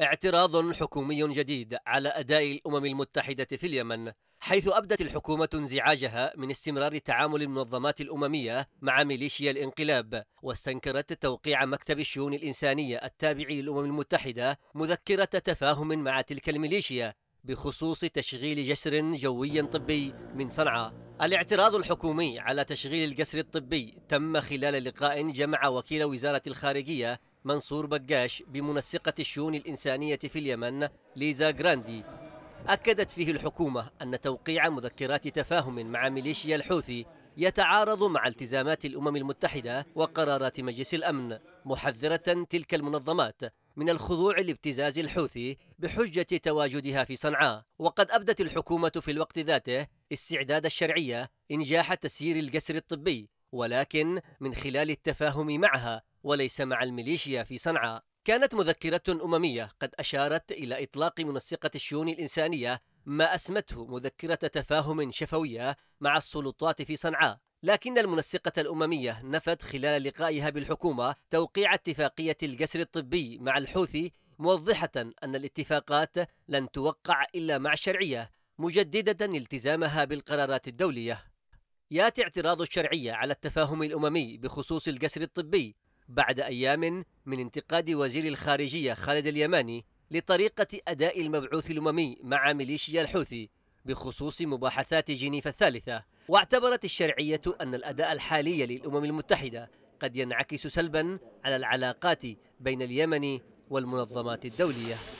اعتراض حكومي جديد على أداء الأمم المتحدة في اليمن حيث أبدت الحكومة انزعاجها من استمرار تعامل المنظمات الأممية مع ميليشيا الانقلاب واستنكرت توقيع مكتب الشؤون الإنسانية التابع للأمم المتحدة مذكرة تفاهم مع تلك الميليشيا بخصوص تشغيل جسر جوي طبي من صنعاء الاعتراض الحكومي على تشغيل الجسر الطبي تم خلال لقاء جمع وكيل وزارة الخارجية منصور بقاش بمنسقة الشؤون الإنسانية في اليمن ليزا جراندي أكدت فيه الحكومة أن توقيع مذكرات تفاهم مع ميليشيا الحوثي يتعارض مع التزامات الأمم المتحدة وقرارات مجلس الأمن محذرة تلك المنظمات من الخضوع لابتزاز الحوثي بحجة تواجدها في صنعاء وقد أبدت الحكومة في الوقت ذاته استعداد الشرعية إنجاح تسيير الجسر الطبي ولكن من خلال التفاهم معها وليس مع الميليشيا في صنعاء كانت مذكرة أممية قد أشارت إلى إطلاق منسقة الشؤون الإنسانية ما أسمته مذكرة تفاهم شفوية مع السلطات في صنعاء لكن المنسقة الأممية نفت خلال لقائها بالحكومة توقيع اتفاقية الجسر الطبي مع الحوثي موضحة أن الاتفاقات لن توقع إلا مع الشرعية مجددة التزامها بالقرارات الدولية ياتي اعتراض الشرعية على التفاهم الأممي بخصوص الجسر الطبي بعد أيام من انتقاد وزير الخارجية خالد اليماني لطريقة أداء المبعوث الأممي مع ميليشيا الحوثي بخصوص مباحثات جنيف الثالثة واعتبرت الشرعية أن الأداء الحالي للأمم المتحدة قد ينعكس سلبا على العلاقات بين اليمن والمنظمات الدولية